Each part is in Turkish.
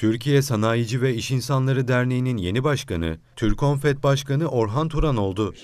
Türkiye Sanayici ve İş İnsanları Derneği'nin yeni başkanı, Türkonfet Başkanı Orhan Turan oldu.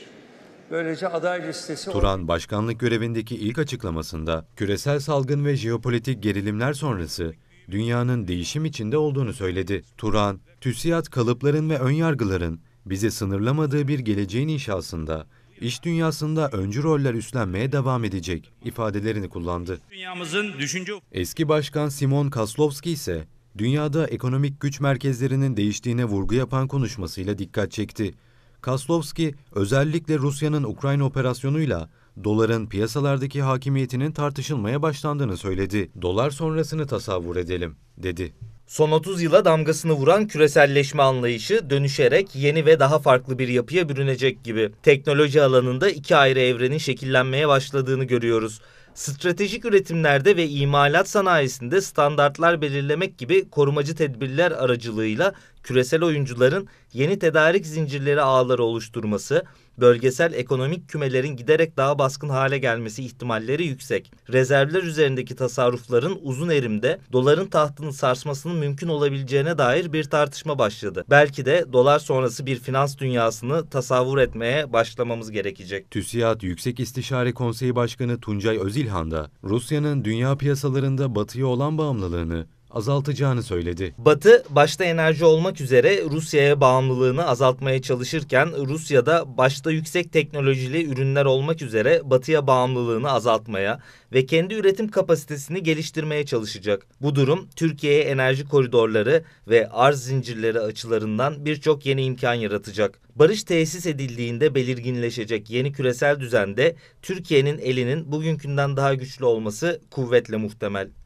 Böylece aday listesi... Turan, başkanlık görevindeki ilk açıklamasında, küresel salgın ve jeopolitik gerilimler sonrası dünyanın değişim içinde olduğunu söyledi. Turan, TÜSİAD kalıpların ve önyargıların bizi sınırlamadığı bir geleceğin inşasında iş dünyasında öncü roller üstlenmeye devam edecek ifadelerini kullandı. Dünyamızın düşünce... Eski başkan Simon Kaslovski ise dünyada ekonomik güç merkezlerinin değiştiğine vurgu yapan konuşmasıyla dikkat çekti. Kaslovski özellikle Rusya'nın Ukrayna operasyonuyla doların piyasalardaki hakimiyetinin tartışılmaya başlandığını söyledi. Dolar sonrasını tasavvur edelim, dedi. Son 30 yıla damgasını vuran küreselleşme anlayışı dönüşerek yeni ve daha farklı bir yapıya bürünecek gibi. Teknoloji alanında iki ayrı evrenin şekillenmeye başladığını görüyoruz stratejik üretimlerde ve imalat sanayisinde standartlar belirlemek gibi korumacı tedbirler aracılığıyla küresel oyuncuların yeni tedarik zincirleri ağları oluşturması, bölgesel ekonomik kümelerin giderek daha baskın hale gelmesi ihtimalleri yüksek. Rezervler üzerindeki tasarrufların uzun erimde doların tahtını sarsmasının mümkün olabileceğine dair bir tartışma başladı. Belki de dolar sonrası bir finans dünyasını tasavvur etmeye başlamamız gerekecek. TÜSİAD Yüksek İstişare Konseyi Başkanı Tuncay Özilhan da Rusya'nın dünya piyasalarında batıya olan bağımlılığını azaltacağını söyledi. Batı başta enerji olmak üzere Rusya'ya bağımlılığını azaltmaya çalışırken Rusya'da başta yüksek teknolojili ürünler olmak üzere Batı'ya bağımlılığını azaltmaya ve kendi üretim kapasitesini geliştirmeye çalışacak. Bu durum Türkiye'ye enerji koridorları ve arz zincirleri açılarından birçok yeni imkan yaratacak. Barış tesis edildiğinde belirginleşecek yeni küresel düzende Türkiye'nin elinin bugünkünden daha güçlü olması kuvvetle muhtemel.